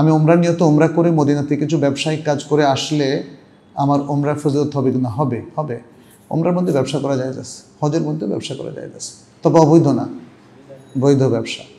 আমি ওমরা নিয়ত ওমরা করে মদিনাতে কিছু ব্যবসায়িক কাজ করে আসলে আমার ওমরা ফজিলত হবে কিনা হবে হবে ওমরার মধ্যে ব্যবসা করা যায় যাচ্ছে হজের মধ্যে ব্যবসা করা যায় যাচ্ছে তবে অবৈধ না বৈধ ব্যবসা